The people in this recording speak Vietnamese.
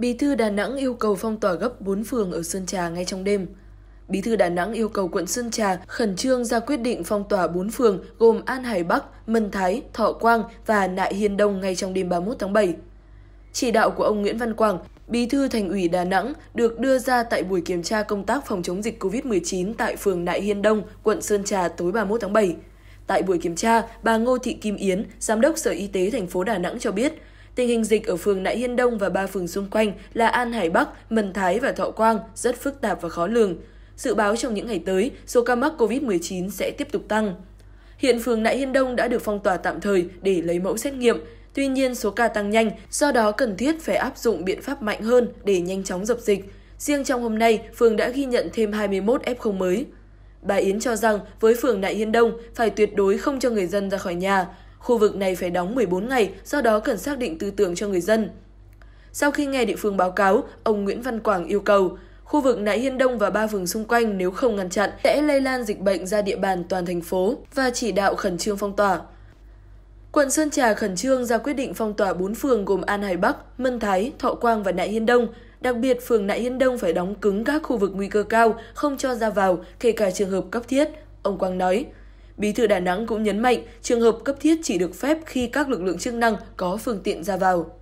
Bí thư Đà Nẵng yêu cầu phong tỏa gấp 4 phường ở Sơn Trà ngay trong đêm. Bí thư Đà Nẵng yêu cầu quận Sơn Trà khẩn trương ra quyết định phong tỏa 4 phường gồm An Hải Bắc, Mân Thái, Thọ Quang và Nại Hiên Đông ngay trong đêm 31 tháng 7. Chỉ đạo của ông Nguyễn Văn Quảng, Bí thư Thành ủy Đà Nẵng được đưa ra tại buổi kiểm tra công tác phòng chống dịch COVID-19 tại phường Nại Hiên Đông, quận Sơn Trà tối 31 tháng 7. Tại buổi kiểm tra, bà Ngô Thị Kim Yến, Giám đốc Sở Y tế thành phố Đà Nẵng cho biết, Tình hình dịch ở phường Nại Hiên Đông và ba phường xung quanh là An Hải Bắc, Mân Thái và Thọ Quang rất phức tạp và khó lường. Dự báo trong những ngày tới, số ca mắc COVID-19 sẽ tiếp tục tăng. Hiện phường Nại Hiên Đông đã được phong tỏa tạm thời để lấy mẫu xét nghiệm. Tuy nhiên, số ca tăng nhanh, do đó cần thiết phải áp dụng biện pháp mạnh hơn để nhanh chóng dập dịch. Riêng trong hôm nay, phường đã ghi nhận thêm 21 F0 mới. Bà Yến cho rằng với phường Đại Hiên Đông phải tuyệt đối không cho người dân ra khỏi nhà, Khu vực này phải đóng 14 ngày, do đó cần xác định tư tưởng cho người dân. Sau khi nghe địa phương báo cáo, ông Nguyễn Văn Quảng yêu cầu khu vực Nại Hiên Đông và ba phường xung quanh nếu không ngăn chặn sẽ lây lan dịch bệnh ra địa bàn toàn thành phố và chỉ đạo khẩn trương phong tỏa. Quận Sơn Trà khẩn trương ra quyết định phong tỏa 4 phường gồm An Hải Bắc, Mân Thái, Thọ Quang và Nại Hiên Đông. Đặc biệt, phường Nại Hiên Đông phải đóng cứng các khu vực nguy cơ cao, không cho ra vào, kể cả trường hợp cấp thiết, ông Quang nói. Bí thư Đà Nẵng cũng nhấn mạnh, trường hợp cấp thiết chỉ được phép khi các lực lượng chức năng có phương tiện ra vào.